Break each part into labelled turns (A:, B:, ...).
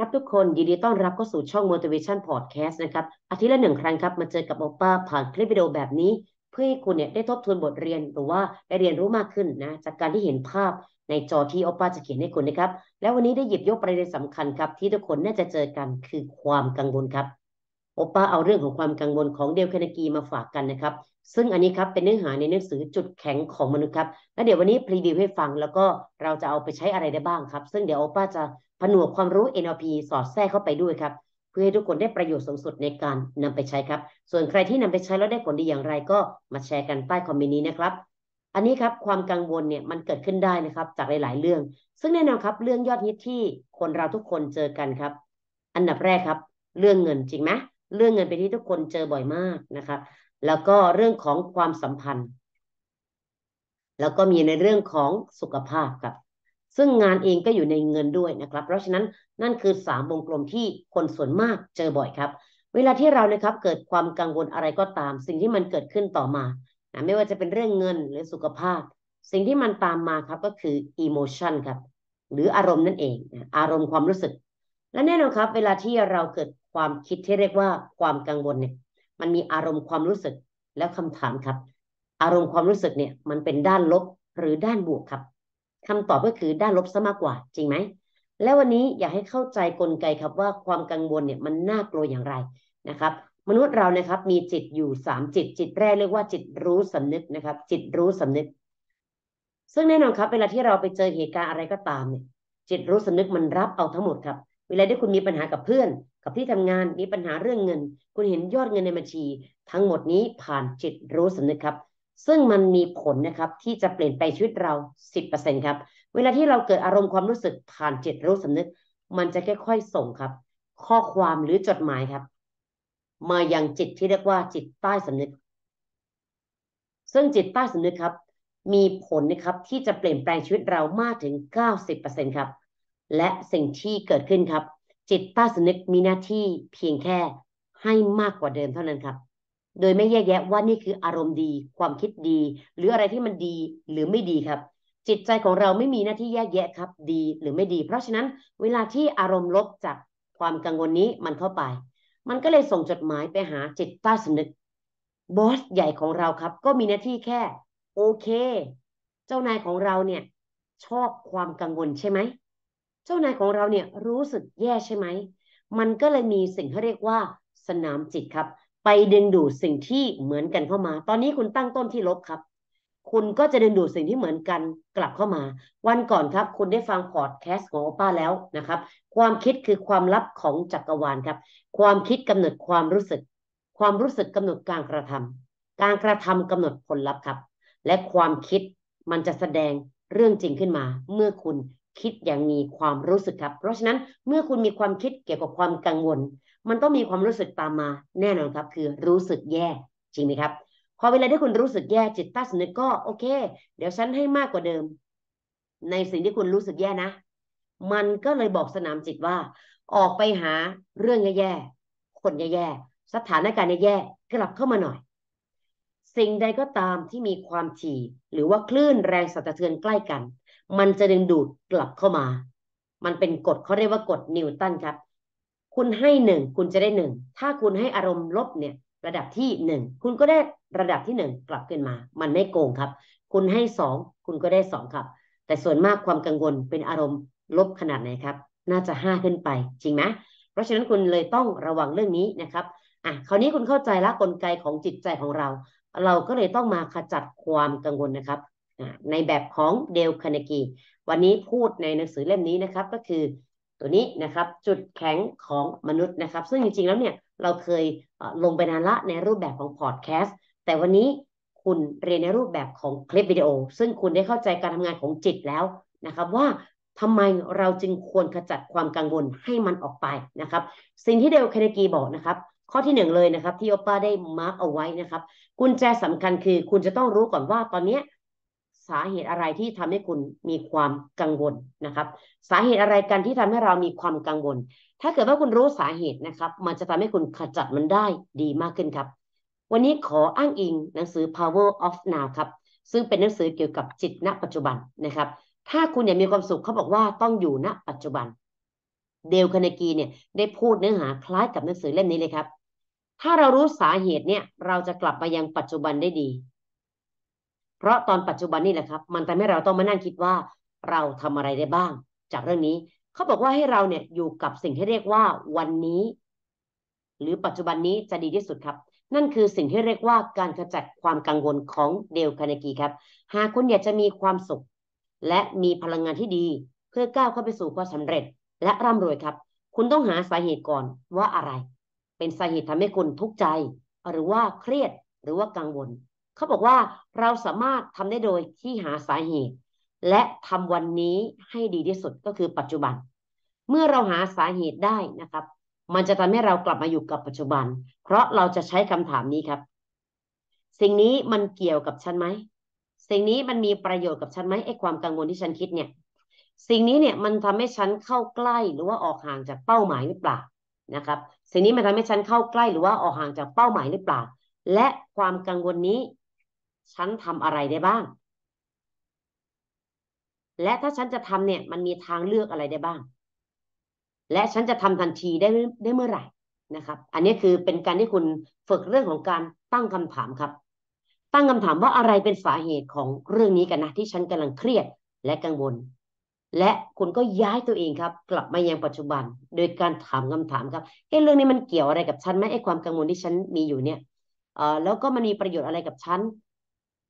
A: ครับทุกคนยินดีต้อนรับเข้าสู่ช่อง motivation podcast นะครับอาทิตย์ละหนึ่งครั้งครับ มาเจอกับโอป้าผ่านคลิปวิดีโอแบบนี้ เพื่อให้คุณเนี่ยได้ทบทวนบทเรียนหรือว่าได้เรียนรู้มากขึ้นนะ จากการที่เห็นภาพในจอที่โอป้าจะเขียนให้คุณนะครับแล้ววันนี้ได้หยิบยกประเด็นสำคัญครับ ที่ทุกคนน่าจะเจอกันคือความกังวลครับโอป้าเอาเรื่องของความกังวลของเดลคานากีมาฝากกันนะครับซึ่งอันนี้ครับเป็นเนื้อหาในหนังสือจุดแข็งของมนุษย์ครับแล้วเดี๋ยววันนี้พรีวิวให้ฟังแล้วก็เราจะเอาไปใช้อะไรได้บ้างครับ ซึ่งเดี๋ยวโอป้าจะผนวกความรู้ NLP สอดแทรกเข้าไปด้วยครับเพื่อให้ทุกคนได้ประโยชน์สูงสุดในการนำไปใช้ครับ ส่วนใครที่นำไปใช้แล้วได้ผลดีอย่างไร ก็มาแชร์กันใต้คอมเมนต์นี้นะครับ อันนี้ครับความกังวลเนี่ยมันเกิดขึ้นได้นะครับจากหลายๆ เรื่อง ซึ่งแน่นอนครับเรื่องยอดฮิตที่คนเราทุกคนเจอกันครับ อันดับแรกครับ เรื่องเงินจริงไหมเรื่องเงินเป็นที่ทุกคนเจอบ่อยมากนะครับแล้วก็เรื่องของความสัมพันธ์ แล้วก็มีในเรื่องของสุขภาพครับ ซึ่งงานเองก็อยู่ในเงินด้วยนะครับ เพราะฉะนั้นนั่นคือสามวงกลมที่คนส่วนมากเจอบ่อยครับ เวลาที่เรานะครับเกิดความกังวลอะไรก็ตาม สิ่งที่มันเกิดขึ้นต่อมานะไม่ว่าจะเป็นเรื่องเงินหรือสุขภาพ สิ่งที่มันตามมาครับก็คืออิโมชันครับ หรืออารมณ์นั่นเอง อารมณ์ความรู้สึก และแน่นอนครับเวลาที่เราเกิดความคิดที่เรียกว่าความกังวลเนี่ยมันมีอารมณ์ความรู้สึกแล้วคำถามครับ อารมณ์ความรู้สึกเนี่ยมันเป็นด้านลบหรือด้านบวกครับ คำตอบก็คือด้านลบซะมากกว่า จริงไหม และวันนี้อยากให้เข้าใจกลไกครับว่าความกังวลเนี่ยมันน่ากลัวอย่างไรนะครับ มนุษย์เรานะครับ มีจิตอยู่สามจิต จิตแรกเรียกว่าจิตรู้สำนึกนะครับ จิตรู้สำนึก ซึ่งแน่นอนครับ เวลาที่เราไปเจอเหตุการณ์อะไรก็ตามเนี่ย จิตรู้สำนึกมันรับเอาทั้งหมดครับ เวลาที่คุณมีปัญหากับเพื่อนับที่ทำงานมีปัญหาเรื่องเงิน คุณเห็นยอดเงินในบัญชี ทั้งหมดนี้ผ่านจิตรู้สำนึกครับ ซึ่งมันมีผลนะครับที่จะเปลี่ยนแปลงชีวิตเรา10%ครับเวลาที่เราเกิดอารมณ์ความรู้สึกผ่านจิตรู้สำนึก มันจะค่อยๆ ส่งครับ ข้อความหรือจดหมายครับ มายังจิตที่เรียกว่าจิตใต้สำนึก ซึ่งจิตใต้สำนึกครับ มีผลนะครับที่จะเปลี่ยนแปลงชีวิตเรามากถึง 90%ครับ และสิ่งที่เกิดขึ้นครับจิตใต้สำนึกมีหน้าที่เพียงแค่ให้มากกว่าเดิมเท่านั้นครับ โดยไม่แยกแยะว่านี่คืออารมณ์ดี ความคิดดี หรืออะไรที่มันดีหรือไม่ดีครับ จิตใจของเราไม่มีหน้าที่แยกแยะครับดีหรือไม่ดี เพราะฉะนั้น เวลาที่อารมณ์ลบจากความกังวลนี้มันเข้าไป มันก็เลยส่งจดหมายไปหาจิตใต้สำนึกบอสใหญ่ของเราครับ ก็มีหน้าที่แค่ โอเค เจ้านายของเราเนี่ย ชอบความกังวลใช่ไหมเจ้านายของเราเนี่ยรู้สึกแย่ใช่ไหมมันก็เลยมีสิ่งที่เรียกว่าสนามจิตครับ ไปดึงดูดสิ่งที่เหมือนกันเข้ามา ตอนนี้คุณตั้งต้นที่ลบครับ คุณก็จะดึงดูดสิ่งที่เหมือนกัน กลับเข้ามา วันก่อนครับคุณได้ฟังพอดแคสต์ของป้าแล้วนะครับความคิดคือความลับของจักรวาลครับ ความคิดกำหนดความรู้สึก ความรู้สึกกำหนดการกระทำ การกระทำกำหนดผลลัพธ์ครับ และความคิดมันจะแสดงเรื่องจริงขึ้นมาเมื่อคุณคิดอย่างมีความรู้สึกครับ เพราะฉะนั้นเมื่อคุณมีความคิดเกี่ยวกับความกังวล มันต้องมีความรู้สึกตามมา แน่นอนครับ คือรู้สึกแย่ จริงไหมครับพอเวลาที่คุณรู้สึกแย่จิตใต้สำนึกก็โอเค เดี๋ยวฉันให้มากกว่าเดิม ในสิ่งที่คุณรู้สึกแย่นะมันก็เลยบอกสนามจิตว่า ออกไปหาเรื่องแย่ๆคนแย่ๆสถานการณ์แย่ๆกลับเข้ามาหน่อย สิ่งใดก็ตามที่มีความถี่หรือว่าคลื่นแรงสั่นสะเทือนใกล้กันมันจะดึงดูดกลับเข้ามา มันเป็นกฎเขาเรียกว่ากฎนิวตันครับ คุณให้หนึ่งคุณจะได้หนึ่ง ถ้าคุณให้อารมณ์ลบเนี่ย ระดับที่หนึ่งคุณก็ได้ระดับที่หนึ่งกลับขึ้นมา มันไม่โกงครับ คุณให้สองคุณก็ได้สองครับ แต่ส่วนมากความกังวลเป็นอารมณ์ ลบขนาดไหนครับ น่าจะห้าขึ้นไป จริงไหม เพราะฉะนั้นคุณเลยต้องระวังเรื่องนี้นะครับ อ่ะคราวนี้คุณเข้าใจละกลไกของจิตใจของเรา เราก็เลยต้องมาขจัดความกังวลนะครับในแบบของเดลคานากีวันนี้พูดในหนังสือเล่มนี้นะครับก็คือ ตัวนี้นะครับจุดแข็งของมนุษย์นะครับ ซึ่งจริงๆแล้วเนี่ยเราเคยลงไปนานละในรูปแบบของพอดแคสต์แต่วันนี้คุณเรียนในรูปแบบของคลิปวิดีโอ ซึ่งคุณได้เข้าใจการทำงานของจิตแล้วนะครับว่าทำไมเราจึงควรขจัดความกังวลให้มันออกไปนะครับสิ่งที่เดลคานากีบอกนะครับข้อที่หนึ่งเลยนะครับที่โอป้าได้มาร์กเอาไว้นะครับกุญแจสำคัญคือคุณจะต้องรู้ก่อนว่าตอนเนี้สาเหตุอะไรที่ทำให้คุณมีความกังวลนะครับ สาเหตุอะไรกันที่ทำให้เรามีความกังวล ถ้าเกิดว่าคุณรู้สาเหตุนะครับ มันจะทำให้คุณขจัดมันได้ดีมากขึ้นครับ วันนี้ขออ้างอิง หนังสือ Power of Now ครับซึ่งเป็นหนังสือเกี่ยวกับจิตณปัจจุบันนะครับ ถ้าคุณอยากมีความสุขเขาบอกว่าต้องอยู่ณ ปัจจุบัน เดลคานากีเนี่ยได้พูดเนื้อหาคล้ายกับหนังสือเล่มนี้เลยครับ ถ้าเรารู้สาเหตุเนี่ย เราจะกลับไปยังปัจจุบันได้ดีเพราะตอนปัจจุบันนี่แหละครับ มันทำให้เราต้องมานั่งคิดว่า เราทำอะไรได้บ้าง จากเรื่องนี้เขาบอกว่าให้เราเนี่ยอยู่กับสิ่งที่เรียกว่า วันนี้ หรือปัจจุบันนี้จะดีที่สุดครับ นั่นคือสิ่งที่เรียกว่าการขจัดความกังวลของเดลคานากีครับ หากคุณอยากจะมีความสุข และมีพลังงานที่ดี เพื่อก้าวเข้าไปสู่ความสำเร็จ และร่ำรวยครับ คุณต้องหาสาเหตุก่อนว่าอะไร เป็นสาเหตุทำให้คุณทุกข์ใจ หรือว่าเครียดหรือว่ากังวลเขาบอกว่าเราสามารถทำได้โดยที่หาสาเหตุ และทำวันนี้ให้ดีที่สุดก็คือปัจจุบัน เมื่อเราหาสาเหตุได้นะครับ มันจะทำให้เรากลับมาอยู่กับปัจจุบัน เพราะเราจะใช้คำถามนี้ครับ สิ่งนี้มันเกี่ยวกับฉันไหม สิ่งนี้มันมีประโยชน์กับฉันไหมไอ้ความกังวลที่ฉันคิดเนี่ย สิ่งนี้เนี่ยมันทำให้ฉันเข้าใกล้หรือว่าออกห่างจากเป้าหมายหรือเปล่านะครับ สิ่งนี้มันทำให้ฉันเข้าใกล้หรือว่าออกห่างจากเป้าหมายหรือเปล่า และความกังวลนี้ฉันทำอะไรได้บ้าง และถ้าฉันจะทำเนี่ยมันมีทางเลือกอะไรได้บ้าง และฉันจะทำทันทีได้ได้เมื่อไหร่นะครับ อันนี้คือเป็นการที่คุณฝึกเรื่องของการตั้งคำถามครับ ตั้งคำถามว่าอะไรเป็นสาเหตุของเรื่องนี้กันนะ ที่ฉันกำลังเครียดและกังวล และคุณก็ย้ายตัวเองครับ กลับมายังปัจจุบันโดยการถามคำถามครับเอ้เรื่องนี้มันเกี่ยวอะไรกับฉันไหมไอ้ความกังวลที่ฉันมีอยู่เนี่ยเออแล้วก็มันมีประโยชน์อะไรกับฉัน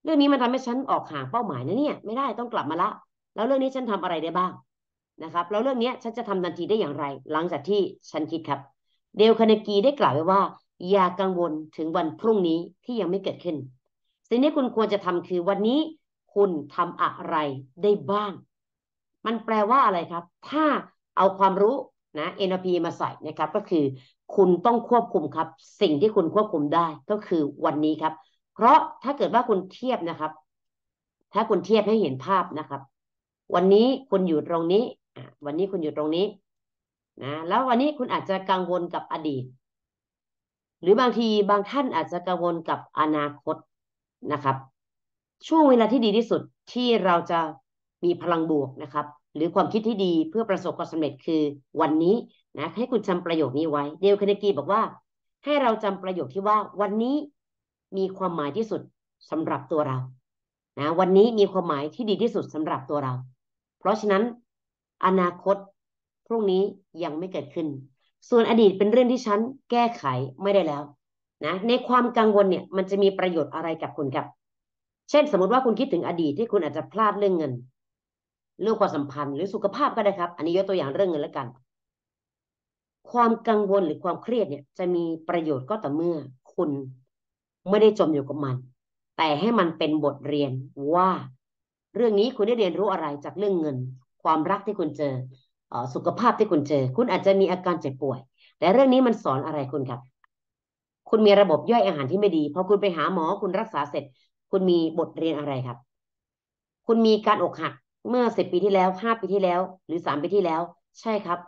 A: เรื่องนี้มันทำให้ฉันออกห่างเป้าหมายนะเนี่ย ไม่ได้ต้องกลับมาละ แล้วเรื่องนี้ฉันทำอะไรได้บ้าง นะครับแล้วเรื่องนี้ฉันจะทำทันทีได้อย่างไร หลังจากที่ฉันคิดครับ เดลคาเนกีได้กล่าวไว้ว่า อย่ากังวลถึงวันพรุ่งนี้ที่ยังไม่เกิดขึ้น สิ่งที่คุณควรจะทำคือวันนี้ คุณทำอะไรได้บ้าง มันแปลว่าอะไรครับ ถ้าเอาความรู้นะ NLP มาใส่นะครับ ก็คือ คุณต้องควบคุมครับ สิ่งที่คุณควบคุมได้ก็คือวันนี้ครับเพราะถ้าเกิดว่าคุณเทียบนะครับ ถ้าคุณเทียบให้เห็นภาพนะครับ วันนี้คุณอยู่ตรงนี้วันนี้คุณอยู่ตรงนี้นะแล้ววันนี้คุณอาจจะกังวลกับอดีต หรือบางทีบางท่านอาจจะกังวลกับอนาคตนะครับ ช่วงเวลาที่ดีที่สุดที่เราจะมีพลังบวกนะครับ หรือความคิดที่ดีเพื่อประสบความสำเร็จคือวันนี้นะ ให้คุณจำประโยคนี้ไว้ เดวคเนกีบอกว่า ให้เราจำประโยคที่ว่าวันนี้มีความหมายที่สุดสำหรับตัวเรา นะ วันนี้มีความหมายที่ดีที่สุดสำหรับตัวเรา เพราะฉะนั้น อนาคต พรุ่งนี้ยังไม่เกิดขึ้น ส่วนอดีตเป็นเรื่องที่ฉันแก้ไขไม่ได้แล้ว นะ ในความกังวลเนี่ยมันจะมีประโยชน์อะไรกับคุณครับ เช่นสมมติว่าคุณคิดถึงอดีตที่คุณอาจจะพลาดเรื่องเงิน เรื่องความสัมพันธ์หรือสุขภาพก็ได้ครับ อันนี้ยกตัวอย่างเรื่องเงินแล้วกัน ความกังวลหรือความเครียดเนี่ยจะมีประโยชน์ก็ต่อเมื่อคุณไม่ได้จมอยู่กับมัน แต่ให้มันเป็นบทเรียนว่า เรื่องนี้คุณได้เรียนรู้อะไรจากเรื่องเงิน ความรักที่คุณเจอสุขภาพที่คุณเจอ คุณอาจจะมีอาการเจ็บป่วย แต่เรื่องนี้มันสอนอะไรคุณครับ คุณมีระบบย่อยอาหารที่ไม่ดีพอคุณไปหาหมอคุณรักษาเสร็จ คุณมีบทเรียนอะไรครับ คุณมีการอกหักเมื่อสิบปีที่แล้วห้าปีที่แล้ว หรือสามปีที่แล้ว ใช่ครับ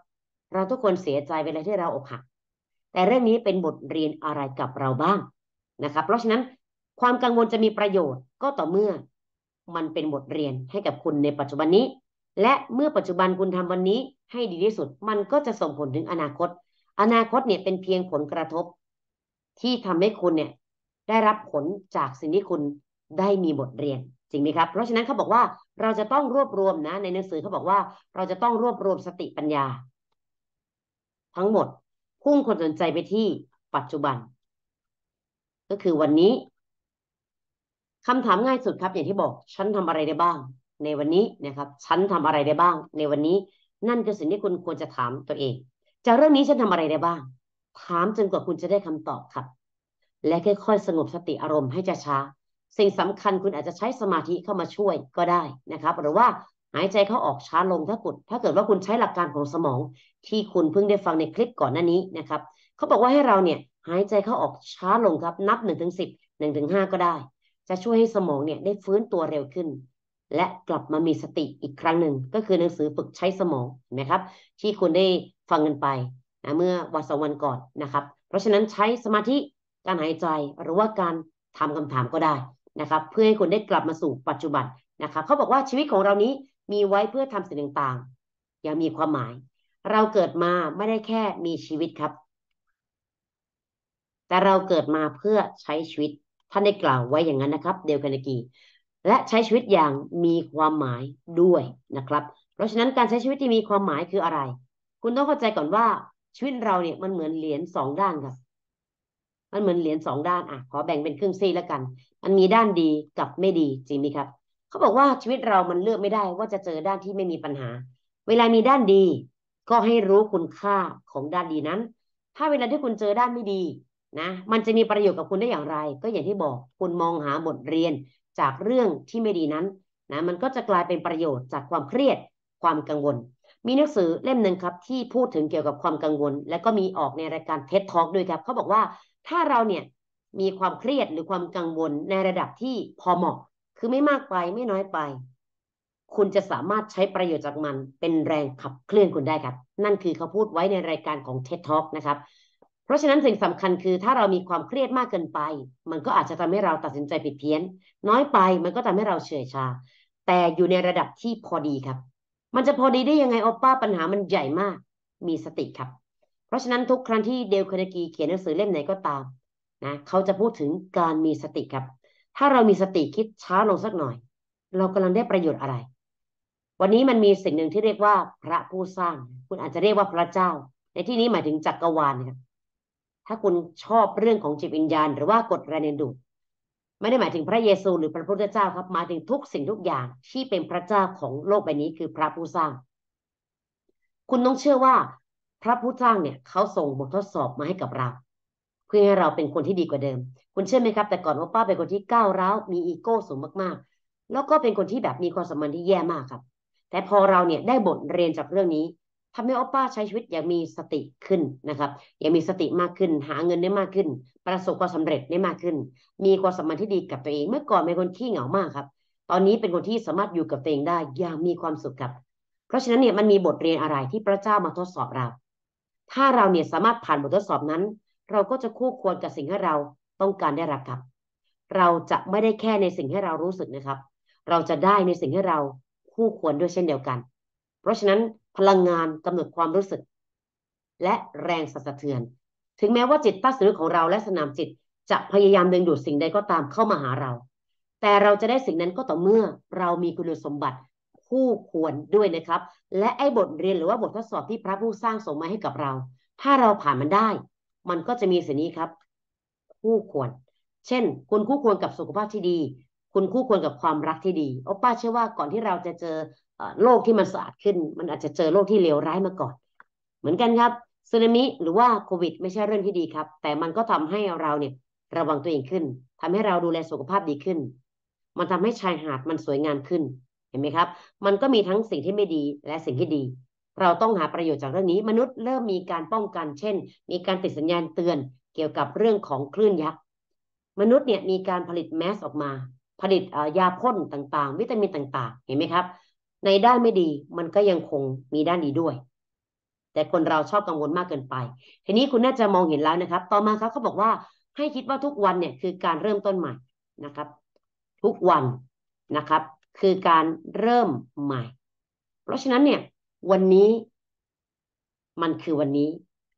A: เราทุกคนเสียใจเวลาที่เราอกหัก แต่เรื่องนี้เป็นบทเรียนอะไรกับเราบ้างนะคะเพราะฉะนั้นความกังวลจะมีประโยชน์ก็ต่อเมื่อ มันเป็นบทเรียนให้กับคุณในปัจจุบันนี้ และเมื่อปัจจุบันคุณทำวันนี้ให้ดีที่สุด มันก็จะส่งผลถึงอนาคต อนาคตเนี่ยเป็นเพียงผลกระทบ ที่ทำให้คุณเนี่ย ได้รับผลจากสิ่งที่คุณได้มีบทเรียนจริงไหมครับ เพราะฉะนั้นเขาบอกว่าเราจะต้องรวบรวมนะ ในหนังสือเขาบอกว่า เราจะต้องรวบรวมสติปัญญา ทั้งหมดพุ่งคนสนใจไปที่ปัจจุบันก็คือวันนี้คำถามง่ายสุดครับ อย่างที่บอก ฉันทำอะไรได้บ้าง ในวันนี้นะครับฉันทำอะไรได้บ้าง ในวันนี้นั่นคือสิ่งที่คุณควรจะถามตัวเองจากเรื่องนี้ฉันทำอะไรได้บ้าง ถามจนกว่าคุณจะได้คำตอบครับ และค่อยๆสงบสติอารมณ์ให้ช้าๆสิ่งสำคัญคุณอาจจะใช้สมาธิเข้ามาช่วยก็ได้นะครับหรือว่า หายใจเข้าออกช้าลงถ้ากุดถ้าเกิดว่าคุณใช้หลักการของสมอง ที่คุณเพิ่งได้ฟังในคลิปก่อนหน้านี้นะครับเขาบอกว่าให้เราเนี่ยหายใจเข้าออกช้าลงครับนับหนึ่งถึงสิบหนึ่งถึงห้าก็ได้ จะช่วยให้สมองเนี่ยได้ฟื้นตัวเร็วขึ้น และกลับมามีสติอีกครั้งหนึ่งก็คือหนังสือฝึกใช้สมองเห็นไหมครับ ที่คุณได้ฟังกันไปนะเมื่อวันสองวันก่อนนะครับ เพราะฉะนั้นใช้สมาธิการหายใจหรือว่าการทำคำถามก็ได้นะครับ เพื่อให้คุณได้กลับมาสู่ปัจจุบันนะครับเขาบอกว่าชีวิตของเรานี้มีไว้เพื่อทำสิ่งต่างๆ อย่างมีความหมาย เราเกิดมาไม่ได้แค่มีชีวิตครับแต่เราเกิดมาเพื่อใช้ชีวิตท่านได้กล่าวไว้อย่างนั้นนะครับ เดวคานกีและใช้ชีวิตอย่างมีความหมายด้วยนะครับ เพราะฉะนั้นการใช้ชีวิตที่มีความหมายคืออะไร คุณต้องเข้าใจก่อนว่าชีวิตเราเนี่ย มันเหมือนเหรียญสองด้านครับ มันเหมือนเหรียญสองด้านอ่ะขอแบ่งเป็นครึ่งซีแล้วกัน มันมีด้านดีกับไม่ดีจริงไหมครับเขาบอกว่าชีวิตเรามันเลือกไม่ได้ว่าจะเจอด้านที่ไม่มีปัญหา เวลามีด้านดีก็ให้รู้คุณค่าของด้านดีนั้น ถ้าเวลาที่คุณเจอด้านไม่ดีนะมันจะมีประโยชน์กับคุณได้อย่างไร ก็อย่างที่บอกคุณมองหาบทเรียนจากเรื่องที่ไม่ดีนั้น นะ มันก็จะกลายเป็นประโยชน์จากความเครียดความกังวล มีหนังสือเล่มหนึ่งครับ ที่พูดถึงเกี่ยวกับความกังวล และก็มีออกในรายการเท็ดท็อกด้วยครับ เขาบอกว่า ถ้าเราเนี่ยมีความเครียดหรือความกังวลในระดับที่พอเหมาะ คือไม่มากไปไม่น้อยไป คุณจะสามารถใช้ประโยชน์จากมันเป็นแรงขับเคลื่อนคุณได้ครับนั่นคือเขาพูดไว้ในรายการของเท็ d ท็อกนะครับราะฉะนั้นสิ่งสำคัญคือถ้าเรามีความเครียดมากเกินไป มันก็อาจจะทำให้เราตัดสินใจผิดเพี้ยน น้อยไปมันก็ทำให้เราเฉื่อยชา แต่อยู่ในระดับที่พอดีครับ มันจะพอดีได้ยังไงโอป้าปัญหามันใหญ่มาก มีสติครับ เพราะฉะนั้นทุกครั้งที่เดลคานากีเขียนหนังสือเล่มไหนก็ตามนะเขาจะพูดถึงการมีสติครับ ถ้าเรามีสติคิดช้าลงสักหน่อย เรากำลังได้ประโยชน์อะไร วันนี้มันมีสิ่งหนึ่งที่เรียกว่าพระผู้สร้าง คุณอาจจะเรียกว่าพระเจ้า ในที่นี้หมายถึงจักกรวาลครับถ้าคุณชอบเรื่องของจิตวิญญาณหรือว่ากฎแรงดนดูดไม่ได้หมายถึงพระเยซูหรือพระพุทธเจ้าครับมาถึงทุกสิ่งทุกอย่างที่เป็นพระเจ้าของโลกใบนี้คือพระผู้สร้าง คุณต้องเชื่อว่า พระผู้สร้างเนี่ยเขาส่งบททดสอบมาให้กับเราเพื่อให้เราเป็นคนที่ดีกว่าเดิม คุณเชื่อไหมครับแต่ก่อนว่าป้าเป็นคนที่ก้าวร้าวมีอีโก้สูงมากๆ แล้วก็เป็นคนที่แบบมีความสัมพันธ์ที่แย่มากครับ แต่พอเราเนี่ยได้บทเรียนจากเรื่องนี้ทำให้โอปป้าใช้ชีวิตอย่างมีสติขึ้นนะครับ อย่างมีสติมากขึ้น หาเงินได้มากขึ้น ประสบความสาเร็จได้มากขึ้น มีความสัมพันธ์ที่ดีกับตัวเอง เมื่อก่อนเป็นคนขี้เหงามากครับ ตอนนี้เป็นคนที่สามารถอยู่กับตัวเองได้อย่างมีความสุขครับ เพราะฉะนั้นเนี่ยมันมีบทเรียนอะไรที่พระเจ้ามาทดสอบเรา ถ้าเราเนี่ยสามารถผ่านบททดสอบนั้น เราก็จะคู่ควรกับสิ่งที่เรา ต้องการได้รับครับ เราจะไม่ได้แค่ในสิ่งที่เรารู้สึกนะครับ เราจะได้ในสิ่งที่เราคู่ควรด้วยเช่นเดียวกันเพราะฉะนั้นพลังงานกำหนดความรู้สึก และแรงสั่นสะเทือน ถึงแม้ว่าจิตใต้สำนึกของเราและสนามจิต จะพยายามดึงดูดสิ่งใดก็ตามเข้ามาหาเรา แต่เราจะได้สิ่งนั้นก็ต่อเมื่อ เรามีคุณสมบัติ คู่ควรด้วยนะครับ และไอ้บทเรียนหรือว่าบททดสอบที่พระผู้สร้างส่งมาให้กับเรา ถ้าเราผ่านมันได้ มันก็จะมีสิ่งนี้ครับคู่ควร เช่น คุณคู่ควรกับสุขภาพที่ดี คุณคู่ควรกับความรักที่ดีโอป้าเชื่อว่าก่อนที่เราจะเจอโลกที่มันสะอาดขึ้น มันอาจจะเจอโลกที่เลวร้ายมาก่อน เหมือนกันครับสึนามิหรือว่าโควิดไม่ใช่เรื่องที่ดีครับ แต่มันก็ทำให้เราเนี่ยระวังตัวเองขึ้น ทำให้เราดูแลสุขภาพดีขึ้น มันทำให้ชายหาดมันสวยงามขึ้น เห็นไหมครับ มันก็มีทั้งสิ่งที่ไม่ดีและสิ่งที่ดี เราต้องหาประโยชน์จากเรื่องนี้ มนุษย์เริ่มมีการป้องกัน เช่น มีการติดสัญญาณเตือน เกี่ยวกับเรื่องของคลื่นยักษ์มนุษย์เนี่ยมีการผลิตแมสออกมา ผลิตยาพ่นต่างๆ วิตามินต่างๆ เห็นไหมครับในด้านไม่ดีมันก็ยังคงมีด้านดีด้วย แต่คนเราชอบกังวลมากเกินไปทีนี้คุณน่าจะมองเห็นแล้วนะครับ ต่อมาครับเขาบอกว่า ให้คิดว่าทุกวันเนี่ย คือการเริ่มต้นใหม่นะครับ ทุกวันนะครับ คือการเริ่มใหม่ เพราะฉะนั้นเนี่ย วันนี้มันคือวันนี้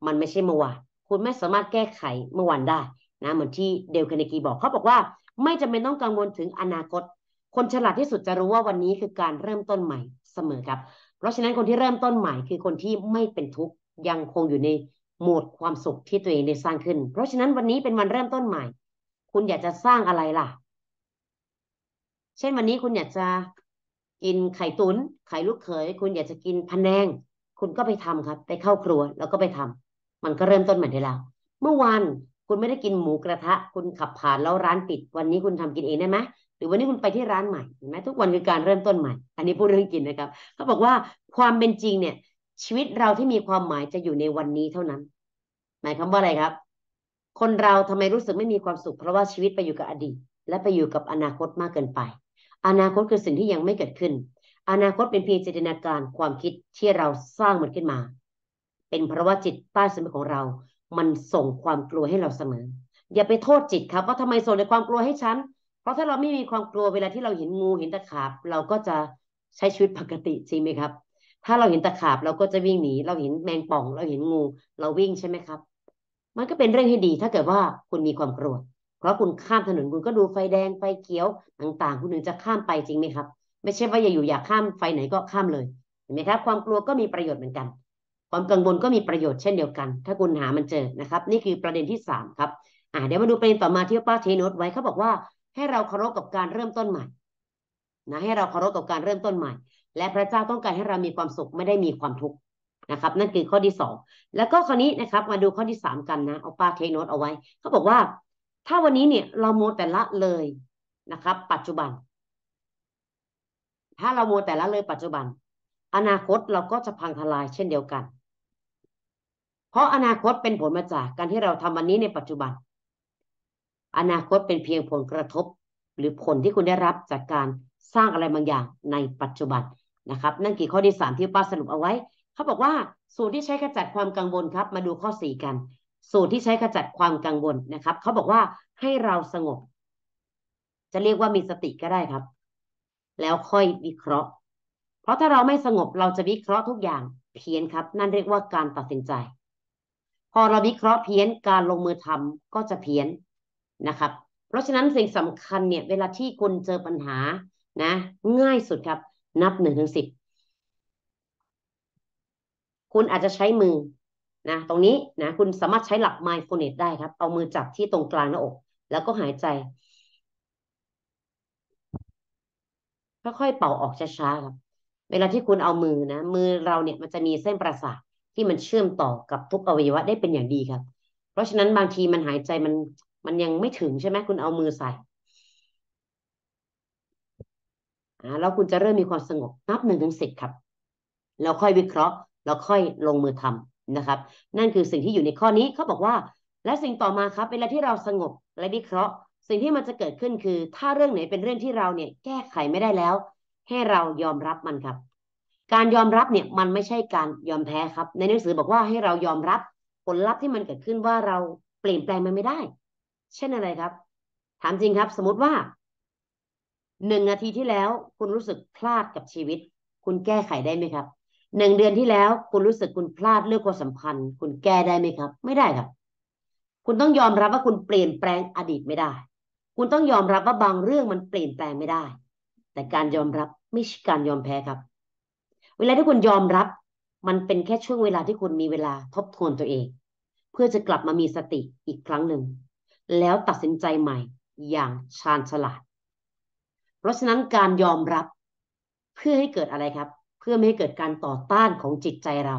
A: มันไม่ใช่เมื่อวานคุณไม่สามารถแก้ไขเมื่อวานได้ นะ เหมือนที่เดลคาเนกีบอกเขาบอกว่า ไม่จำเป็นต้องกังวลถึงอนาคตคนฉลาดที่สุดจะรู้ว่าวันนี้คือการเริ่มต้นใหม่เสมอครับ เพราะฉะนั้นคนที่เริ่มต้นใหม่ คือคนที่ไม่เป็นทุกข์ยังคงอยู่ในโหมดความสุขที่ตัวเองได้สร้างขึ้น เพราะฉะนั้นวันนี้เป็นวันเริ่มต้นใหม่ คุณอยากจะสร้างอะไรล่ะ เช่นวันนี้คุณอยากจะกินไข่ตุนไข่ลูกเขยคุณอยากจะกินพนแนงคุณก็ไปทำครับ ไปเข้าครัวแล้วก็ไปทำ มันก็เริ่มต้นใหม่ได้แล้วเมื่อวานคุณไม่ได้กินหมูกระทะ คุณขับผ่านแล้วร้านปิด วันนี้คุณทำกินเองได้ไหมรือวันนี้คุณไปที่ร้านใหม่เห็นไหมทุกวันคือการเริ่มต้นใหม่ อันนี้พูดเรื่องกินนะครับเขาบอกว่าความเป็นจริงเนี่ย ชีวิตเราที่มีความหมายจะอยู่ในวันนี้เท่านั้น หมายคำาว่าอะไรครับ คนเราทำไมรู้สึกไม่มีความสุข เพราะว่าชีวิตไปอยู่กับอดีตและไปอยู่กับอนาคตมากเกินไป อนาคตคือสิ่งที่ยังไม่เกิดขึ้น อนาคตเป็นเพียงจินตนาการความคิดที่เราสร้างมันขึ้นมา เป็นเพราะว่าจิตใต้สมองของเรา มันส่งความกลัวให้เราเสมออย่าไปโทษจิตครับ ว่าทำไมส่งในความกลัวให้ฉันเพราะถ้าเราไม่มีความกลัวเวลาที่เราเห็นงูเห็นตะขาบ เราก็จะใช้ชีวิตปกติจริงไหมครับ ถ้าเราเห็นตะขาบเราก็จะวิ่งหนีเราเห็นแมงป่องเราเห็นงูเราวิ่งใช่ไหมครับ มันก็เป็นเรื่องที่ดีถ้าเกิดว่าคุณมีความกลัวเพราะคุณข้ามถนนคุณก็ดูไฟแดงไฟเขียวต่างๆ คุณถึงจะข้ามไปจริงไหมครับ ไม่ใช่ว่าอย่าอยู่อยากข้ามไฟไหนก็ข้ามเลยเห็นไหมครับ ความกลัวก็มีประโยชน์เหมือนกัน ความกังวลก็มีประโยชน์เช่นเดียวกัน ถ้าคุณหามันเจอนะครับนี่คือประเด็นที่สามครับ อ่าเดี๋ยวมาดูประเด็นต่อมาที่ป้าเทโนตไว้เขาบอกว่าให้เราเคารพกับการเริ่มต้นใหม่นะให้เราเคารพกับการเริ่มต้นใหม่ และพระเจ้าต้องการให้เรามีความสุขไม่ได้มีความทุกข์นะครับ นั่นคือข้อที่สองแล้วก็ข้อนี้นะครับมาดูข้อที่สามกันนะเอาป้าเทโนตเอาไว้เขาบอกว่า ถ้าวันนี้เนี่ยเราโมแต่ละเลยนะครับ ปัจจุบัน ถ้าเราโมแต่ละเลยปัจจุบัน อนาคตเราก็จะพังทลายเช่นเดียวกัน เพราะอนาคตเป็นผลมาจากการที่เราทำวันนี้ในปัจจุบันอนาคตเป็นเพียงผลกระทบ หรือผลที่คุณได้รับจากการสร้างอะไรบางอย่างในปัจจุบันนะครับ นั่นคือข้อที่สามที่ป้าสรุปเอาไว้ เขาบอกว่า สูตรที่ใช้ขจัดความกังวลครับ มาดูข้อสี่กัน สูตรที่ใช้ขจัดความกังวลนะครับเขาบอกว่าให้เราสงบ จะเรียกว่ามีสติก็ได้ครับ แล้วค่อยวิเคราะห์ เพราะถ้าเราไม่สงบเราจะวิเคราะห์ทุกอย่าง เพี้ยนครับ นั่นเรียกว่าการตัดสินใจ พอเราวิเคราะห์เพี้ยนการลงมือทำก็จะเพี้ยนนะครับ เพราะฉะนั้นสิ่งสำคัญเนี่ยเวลาที่คุณเจอปัญหานะ ง่ายสุดครับ นับหนึ่งถึงสิบ คุณอาจจะใช้มือนะ ตรงนี้นะคุณสามารถใช้หลักไมโครเนตได้ครับ เอามือจับที่ตรงกลางหน้าอกแล้วก็หายใจ ค่อยๆเป่าออกช้าๆครับ เวลาที่คุณเอามือนะมือเราเนี่ยมันจะมีเส้นประสาทที่มันเชื่อมต่อกับทุกอวัยวะได้เป็นอย่างดีครับ เพราะฉะนั้นบางทีมันหายใจมันมันยังไม่ถึงใช่ไหมคุณเอามือใส่แล้วคุณจะเริ่มมีความสงบนับหนึ่งถึงสิบครับแล้วค่อยวิเคราะห์ แล้วค่อยลงมือทำนะครับ นั่นคือสิ่งที่อยู่ในข้อนี้เขาบอกว่าและสิ่งต่อมาครับเวลาที่เราสงบและวิเคราะห์ สิ่งที่มันจะเกิดขึ้นคือถ้าเรื่องไหนเป็นเรื่องที่เราเนี่ยแก้ไขไม่ได้แล้ว ให้เรายอมรับมันครับ การยอมรับเนี่ยมันไม่ใช่การยอมแพ้ครับ ในหนังสือบอกว่าให้เรายอมรับผลลัพธ์ที่มันเกิดขึ้นว่าเราเปลี่ยนแปลงมันไม่ได้เช่นอะไรครับ ถามจริงครับสมมติว่าหนึ่งนาทีที่แล้ว คุณรู้สึกพลาดกับชีวิต คุณแก้ไขได้ไหมครับหนึ่งเดือนที่แล้วคุณรู้สึกคุณพลาดเรื่องความสัมพันธ์คุณแก้ได้ไหมครับ ไม่ได้ครับ คุณต้องยอมรับว่าคุณเปลี่ยนแปลงอดีตไม่ได้ คุณต้องยอมรับว่าบางเรื่องมันเปลี่ยนแปลงไม่ได้ แต่การยอมรับไม่ใช่การยอมแพ้ครับ เวลาที่คุณยอมรับ มันเป็นแค่ช่วงเวลาที่คุณมีเวลาทบทวนตัวเอง เพื่อจะกลับมามีสติอีกครั้งหนึ่งแล้วตัดสินใจใหม่อย่างชาญฉลาด เพราะฉะนั้นการยอมรับเพื่อให้เกิดอะไรครับ เพื่อไม่ให้เกิดการต่อต้านของจิตใจเรา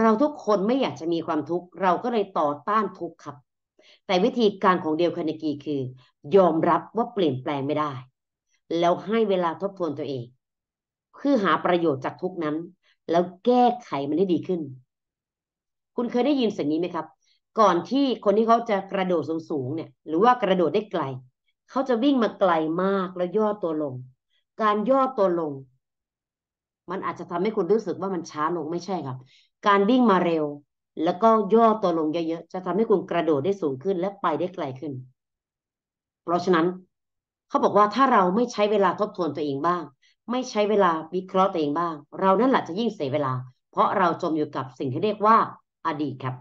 A: เราทุกคนไม่อยากจะมีความทุกข์ เราก็เลยต่อต้านทุกข์ครับ แต่วิธีการของเดลคานิกีคือ ยอมรับว่าเปลี่ยนแปลงไม่ได้ แล้วให้เวลาทบทวนตัวเองเพื่อหาประโยชน์จากทุกนั้น แล้วแก้ไขมันให้ดีขึ้น คุณเคยได้ยินสิ่งนี้ไหมครับก่อนที่คนที่เขาจะกระโดดสูงๆเนี่ย หรือว่ากระโดดได้ไกล เขาจะวิ่งมาไกลมากแล้วย่อตัวลง การย่อตัวลง มันอาจจะทำให้คุณรู้สึกว่ามันช้าลงไม่ใช่ครับ การวิ่งมาเร็ว แล้วก็ย่อตัวลงเยอะๆ จะทำให้คุณกระโดดได้สูงขึ้น และไปได้ไกลขึ้น เพราะฉะนั้นเขาบอกว่าถ้าเราไม่ใช้เวลาทบทวนตัวเองบ้าง ไม่ใช้เวลาวิเคราะห์ตัวเองบ้าง เรานั่นแหละจะยิ่งเสียเวลา เพราะเราจมอยู่กับสิ่งที่เรียกว่าอดีตครับ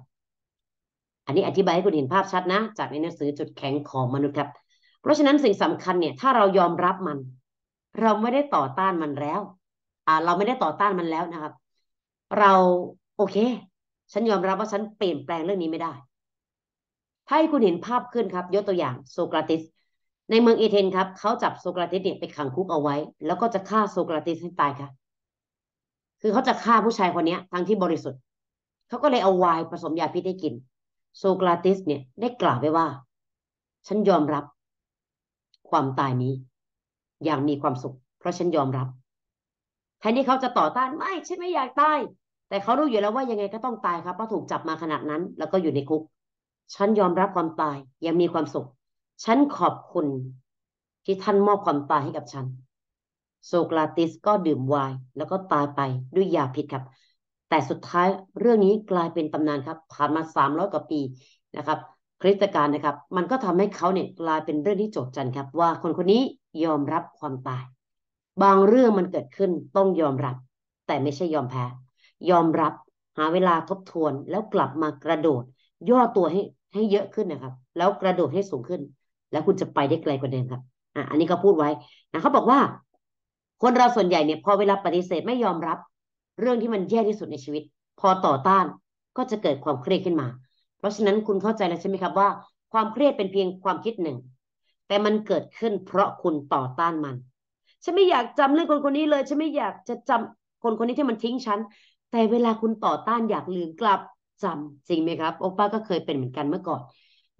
A: อันนี้อธิบายให้คุณเห็นภาพชัดนะ จากในหนังสือจุดแข็งของมนุษย์ครับ เพราะฉะนั้นสิ่งสำคัญเนี่ยถ้าเรายอมรับมัน เราไม่ได้ต่อต้านมันแล้ว อ่า เราไม่ได้ต่อต้านมันแล้วนะครับ เราโอเค ฉันยอมรับว่าฉันเปลี่ยนแปลงเรื่องนี้ไม่ได้ถ้าให้คุณเห็นภาพขึ้นครับ ยกตัวอย่างโซกราติสในเมืองเอเธนครับเขาจับโซกราติสเนี่ยไปขังคุกเอาไว้ แล้วก็จะฆ่าโซกราติสให้ตายค่ะ คือเขาจะฆ่าผู้ชายคนนี้ทั้งที่บริสุทธิ์เขาก็เลยเอาไวน์ผสมยาพิษให้กินโซกราติสเนี่ยได้กล่าวไว้ว่า ฉันยอมรับ ความตายนี้อย่างมีความสุข เพราะฉันยอมรับ แทนที่เขาจะต่อต้านไม่ฉันไม่อยากตาย แต่เขารู้อยู่แล้วว่ายังไง ก็ต้องตายครับเพราะถูกจับมาขนาดนั้น แล้วก็อยู่ในคุกฉันยอมรับความตาย ยังมีความสุขฉันขอบคุณที่ท่านมอบความตายให้กับฉันโซกราติสก็ดื่มไวน์แล้วก็ตายไป ด้วยยาพิษครับแต่สุดท้ายเรื่องนี้กลายเป็นตำนานครับผ่านมาสามร้อยกว่าปีนะครับคริสตการนะครับ มันก็ทำให้เขาเนี่ย กลายเป็นเรื่องที่โจทย์จันครับ ว่า คนคนนี้ยอมรับความตาย บางเรื่องมันเกิดขึ้น ต้องยอมรับ แต่ไม่ใช่ยอมแพ้ยอมรับหาเวลาทบทวน แล้วกลับมากระโดด ย่อตัวให้ให้เยอะขึ้นนะครับ แล้วกระโดดให้สูงขึ้น แล้วคุณจะไปได้ไกลกว่าเดิมครับอ่ะอันนี้ก็พูดไว้นะเขาบอกว่า คนเราส่วนใหญ่เนี่ย พอเวลาปฏิเสธไม่ยอมรับเรื่องที่มันแย่ที่สุดในชีวิต พอต่อต้านก็จะเกิดความเครียดขึ้นมา เพราะฉะนั้นคุณเข้าใจแล้วใช่ไหมครับว่าความเครียดเป็นเพียงความคิดหนึ่ง แต่มันเกิดขึ้นเพราะคุณต่อต้านมัน ฉันไม่อยากจำเรื่องคนคนนี้เลยฉันไม่อยากจะจำคนคนนี้ที่มันทิ้งฉัน แต่เวลาคุณต่อต้านอยากลืมกลับจำจริงไหมครับโอป้าก็เคยเป็นเหมือนกันเมื่อก่อน